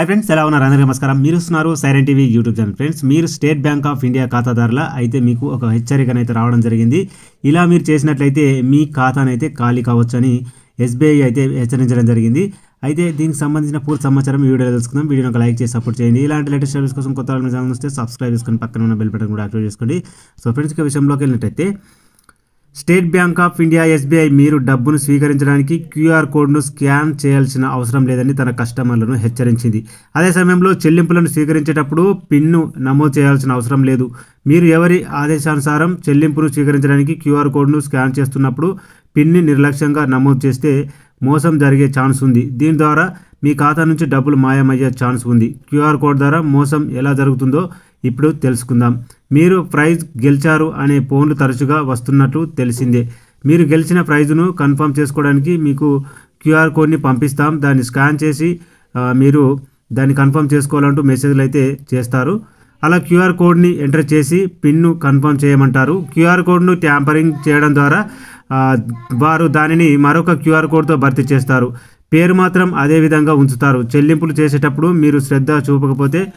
hi friends ఎలా ఉన్నారు అందరికీ నమస్కారం మీరు వస్తున్నారు Siren TV YouTube channel friends మీరు స్టేట్ బ్యాంక్ ఆఫ్ ఇండియా ఖాతాదారుల అయితే మీకు ఒక హెచ్చరికనైతే రావడం జరిగింది ఇలా మీరు చేసినట్లయితే మీ ఖాతానైతే ఖాళీ కావచ్చని ఎస్బీఐ అయితే హెచ్చరించడం జరిగింది అయితే దీనికి సంబంధించిన పూర్తి సమాచారం ఈ వీడియోలో తెలుసుకుందాం వీడియోని ఒక లైక్ చేసి సపోర్ట్ చేయండి ఇలాంటి లేటెస్ట్ సర్వీస్ కోసం కొత్త ఛానల్ వస్తే సబ్స్క్రైబ్ చేసుకుని పక్కన ఉన్న బెల్ బటన్ కూడా యాక్టివేట్ చేసుకోండి సో ఫ్రెండ్స్ విషయంలోకి వెళ్ళినట్టయితే State Bank of India SBI మీరు డబ్బును స్వీకరించడానికి క్యూఆర్ కోడ్ను స్కాన్ చేయాల్సిన అవసరం లేదని తన కస్టమర్లను హెచ్చరించింది అదే సమయంలో చెల్లింపులను స్వీకరించేటప్పుడు పిన్ను నమోదు చేయాల్సిన అవసరం లేదు మీరు ఎవరి ఆదేశానుసారం చెల్లింపును స్వీకరించడానికి క్యూఆర్ కోడ్ను స్కాన్ చేస్తున్నప్పుడు పిన్ని నిర్లక్ష్యంగా నమోదు చేస్తే మోసం జరిగే ఛాన్స్ ఉంది దీని ద్వారా మీ ఖాతా నుంచి డబ్బులు మాయమయ్యే ఛాన్స్ ఉంది క్యూఆర్ కోడ్ ద్వారా మోసం ఎలా జరుగుతుందో ఇప్పుడు తెలుసుకుందాం మీరు ప్రైజ్ గెలిచారు అనే ఫోన్లు తరచుగా వస్తున్నట్లు తెలిసిందే మీరు గెలిచిన ప్రైజ్ను కన్ఫర్మ్ చేసుకోవడానికి మీకు క్యూఆర్ కోడ్ని పంపిస్తాం దాన్ని స్కాన్ చేసి మీరు దాన్ని కన్ఫర్మ్ చేసుకోవాలంటూ మెసేజ్లు అయితే చేస్తారు అలా క్యూఆర్ కోడ్ని ఎంటర్ చేసి పిన్ను కన్ఫర్మ్ చేయమంటారు క్యూఆర్ కోడ్ను ట్యాంపరింగ్ చేయడం ద్వారా వారు దానిని మరొక క్యూఆర్ కోడ్తో భర్తీ చేస్తారు పేరు మాత్రం అదే విధంగా ఉంచుతారు చెల్లింపులు చేసేటప్పుడు మీరు శ్రద్ధ చూపకపోతే